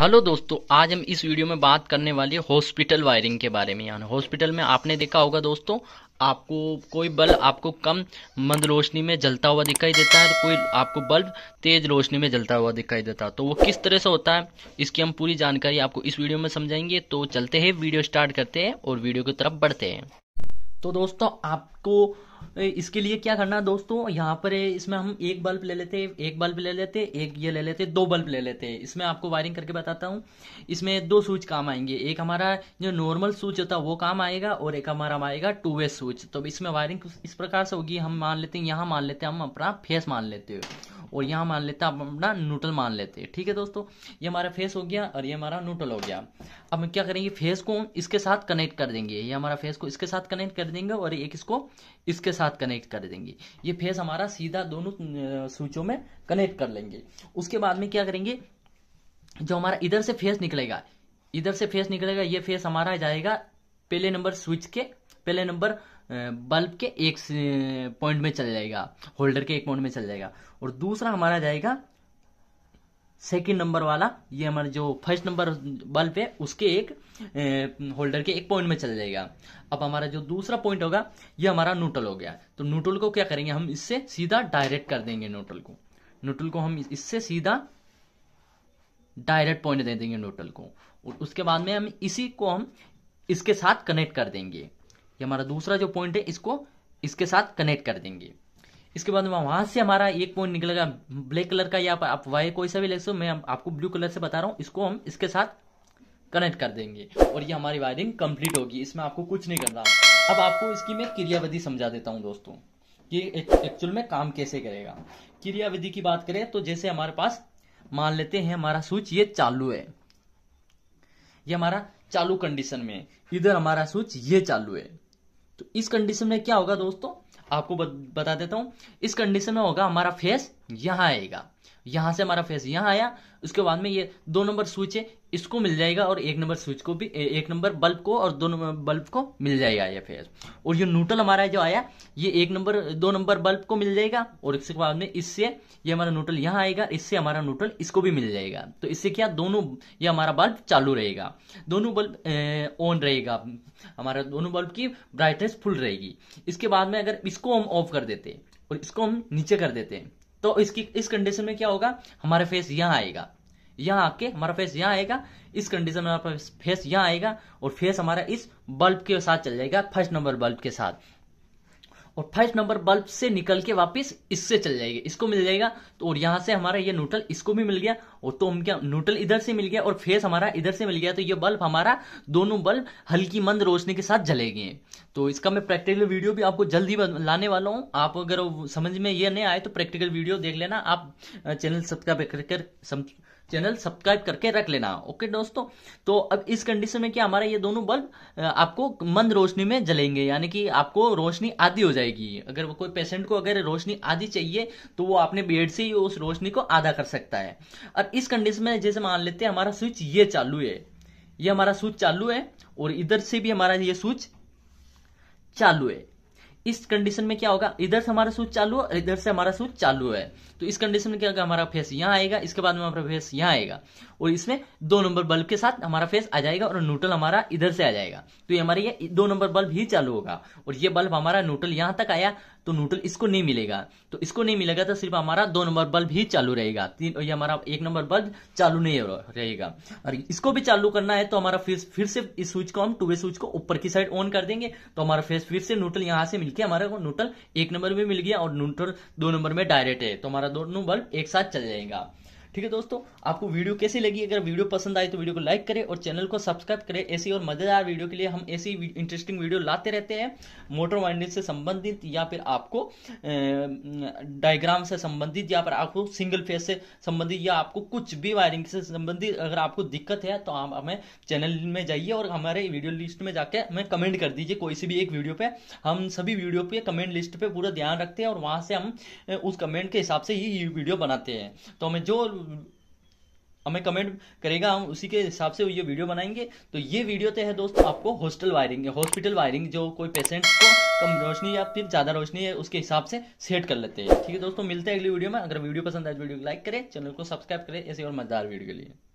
hello दोस्तों आज हम इस वीडियो में बात करने वाले हॉस्पिटल वायरिंग के बारे में यानी हॉस्पिटल में आपने देखा होगा दोस्तों आपको कोई बल्ब आपको कम मंद रोशनी में जलता हुआ दिखाई देता है तो कोई आपको बल्ब तेज रोशनी में जलता हुआ दिखाई देता है तो वो किस तरह से होता है इसकी हम पूरी जानकारी आपको इस वीडियो में समझाएंगे तो चलते हैं वीडियो स्टार्ट करते हैं और वीडियो की तरफ बढ़ते हैं तो दोस्तों आप तो इसके लिए क्या करना है दोस्तों यहाँ पर इसमें हम एक बल्ब ले लेते हैं एक बल्ब ले लेते हैं एक ये ले लेते हैं दो बल्ब ले लेते हैं इसमें आपको वायरिंग करके बताता हूँ इसमें दो स्विच काम आएंगे एक हमारा जो नॉर्मल स्विच होता है वो काम आएगा और एक हमारा आएगा टू वे स्विच तो इसमें वायरिंग इस प्रकार से होगी हम मान लेते हैं यहाँ मान लेते हैं हम अपना फेस मान लेते हैं और यहाँ मान लेते हैं आप अपना न्यूट्रल मान लेते हैं ठीक है दोस्तों ये हमारा फेस हो गया और ये हमारा न्यूट्रल हो गया अब हम क्या करेंगे फेस को इसके साथ कनेक्ट कर देंगे ये हमारा फेस को इसके साथ कनेक्ट कर देंगे और एक इसको इसके साथ कनेक्ट कर देंगे ये फेस हमारा सीधा दोनों स्विचों में कनेक्ट कर लेंगे उसके बाद में क्या करेंगे जो हमारा इधर से फेस निकलेगा इधर से फेस निकलेगा ये फेस हमारा जाएगा पहले नंबर स्विच के पहले नंबर बल्ब के एक पॉइंट में चल जाएगा होल्डर के एक पॉइंट में चल जाएगा और दूसरा हमारा जाएगा सेकेंड नंबर वाला ये हमारा जो फर्स्ट नंबर बल्ब है उसके एक ए, होल्डर के एक पॉइंट में चला जाएगा अब हमारा जो दूसरा पॉइंट होगा ये हमारा नूटल हो गया तो नूटल को क्या करेंगे हम इससे सीधा डायरेक्ट कर देंगे नूटल को नूटल को हम इससे सीधा डायरेक्ट पॉइंट दे देंगे नूटल को और उसके बाद में हम इसी को हम इसके साथ कनेक्ट कर देंगे ये हमारा दूसरा जो पॉइंट है इसको इसके साथ कनेक्ट कर देंगे इसके बाद वहां से हमारा एक पॉइंट निकलेगा ब्लैक कलर का या आप वाई कोई सा भी ले सकते हो मैं आपको ब्लू कलर से बता रहा हूँ इसको हम इसके साथ कनेक्ट कर देंगे और ये हमारी वायरिंग कंप्लीट होगी इसमें आपको कुछ नहीं करना अब आपको इसकी मैं क्रियाविधि समझा देता हूँ दोस्तों कि एक्चुअल में काम कैसे करेगा क्रियाविधि की बात करें तो जैसे हमारे पास मान लेते हैं हमारा स्विच ये चालू है ये हमारा चालू कंडीशन में इधर हमारा स्विच ये चालू है तो इस कंडीशन में क्या होगा दोस्तों आपको बता देता हूं इस कंडीशन में होगा हमारा फेस यहां आएगा यहां से हमारा फेस यहां आया उसके बाद में ये दो नंबर स्विच है इसको मिल जाएगा और एक नंबर स्विच को भी एक नंबर बल्ब को और दो नंबर बल्ब को मिल जाएगा ये फेस और ये न्यूट्रल हमारा जो आया ये एक नंबर दो नंबर बल्ब को मिल जाएगा और इसके बाद में इससे ये हमारा न्यूट्रल यहां आएगा इससे हमारा न्यूट्रल इसको भी मिल जाएगा तो इससे क्या दोनों ये हमारा बल्ब चालू रहेगा दोनों बल्ब ऑन रहेगा हमारा दोनों बल्ब की ब्राइटनेस फुल रहेगी इसके बाद में अगर इसको हम ऑफ कर देते और इसको हम नीचे कर देते तो इसकी इस कंडीशन में क्या होगा हमारा फेस यहाँ आएगा यहाँ आके हमारा फेस यहाँ आएगा इस कंडीशन में हमारा फेस यहाँ आएगा और फेस हमारा इस बल्ब के साथ चल जाएगा फर्स्ट नंबर बल्ब के साथ और फर्स्ट नंबर बल्ब से निकल के वापस इससे चल जाएगी इसको मिल जाएगा तो और यहाँ से हमारा ये न्यूट्रल इसको भी मिल गया और तो हम क्या न्यूट्रल इधर से मिल गया और फेस हमारा इधर से मिल गया तो ये बल्ब हमारा दोनों बल्ब हल्की मंद रोशनी के साथ जलेगी तो इसका मैं प्रैक्टिकल वीडियो भी आपको जल्दी लाने वाला हूँ आप अगर समझ में ये नहीं आए तो प्रैक्टिकल वीडियो देख लेना आप चैनल सब्सक्राइब कर चैनल सब्सक्राइब करके रख लेना ओके दोस्तों तो अब इस कंडीशन में क्या हमारा ये दोनों बल्ब आपको मंद रोशनी में जलेंगे यानी कि आपको रोशनी आधी हो जाएगी अगर वो कोई पेशेंट को अगर रोशनी आधी चाहिए तो वो अपने बेड से ही उस रोशनी को आधा कर सकता है अब इस कंडीशन में जैसे मान लेते हैं हमारा स्विच ये चालू है ये हमारा स्विच चालू है और इधर से भी हमारा ये स्विच चालू है इस कंडीशन में क्या होगा इधर से हमारा सूच चालू है और इधर से हमारा सूच चालू है तो इस कंडीशन में क्या होगा हमारा फेस यहाँ आएगा इसके बाद में हमारा फेस यहाँ आएगा और इसमें दो नंबर बल्ब के साथ हमारा फेस आ जाएगा और न्यूट्रल हमारा इधर से आ जाएगा तो ये हमारे ये दो नंबर बल्ब ही चालू होगा और ये बल्ब हमारा न्यूट्रल यहाँ तक आया तो न्यूट्रल इसको नहीं मिलेगा तो इसको नहीं मिलेगा तो सिर्फ हमारा दो नंबर बल्ब ही चालू रहेगा तीन ये हमारा एक नंबर बल्ब चालू नहीं रहेगा और इसको भी चालू करना है तो हमारा फिर फिर से इस स्विच को हम टू वे स्विच को ऊपर की साइड ऑन कर देंगे तो हमारा फेस फिर से न्यूट्रल यहाँ से मिलकर हमारा न्यूट्रल एक नंबर में मिल गया और न्यूट्रल दो नंबर में डायरेक्ट है तो हमारा दोनों बल्ब एक साथ चल जाएगा ठीक है दोस्तों आपको वीडियो कैसी लगी अगर वीडियो पसंद आई तो वीडियो को लाइक करें और चैनल को सब्सक्राइब करें ऐसी और मजेदार वीडियो के लिए हम ऐसी इंटरेस्टिंग वीडियो लाते रहते हैं मोटर वाइंडिंग से संबंधित या फिर आपको डायग्राम से संबंधित या फिर आपको सिंगल फेस से संबंधित या आपको कुछ भी वायरिंग से संबंधित अगर आपको दिक्कत है तो आप हमें चैनल में जाइए और हमारे वीडियो लिस्ट में जाकर हमें कमेंट कर दीजिए कोई सी भी एक वीडियो पे हम सभी वीडियो पे कमेंट लिस्ट पे पूरा ध्यान रखते हैं और वहाँ से हम उस कमेंट के हिसाब से ही वीडियो बनाते हैं तो हमें जो हमें कमेंट करेगा हम उसी के हिसाब से ये वीडियो बनाएंगे तो ये वीडियो तो है दोस्तों आपको हॉस्टल वायरिंग हॉस्पिटल वायरिंग जो कोई पेशेंट को कम रोशनी या फिर ज़्यादा रोशनी है उसके हिसाब से सेट कर लेते हैं ठीक है दोस्तों मिलते हैं अगली वीडियो में अगर वीडियो पसंद आए तो वीडियो को लाइक करें चैनल को सब्सक्राइब करें ऐसे और मज़ेदार वीडियो के लिए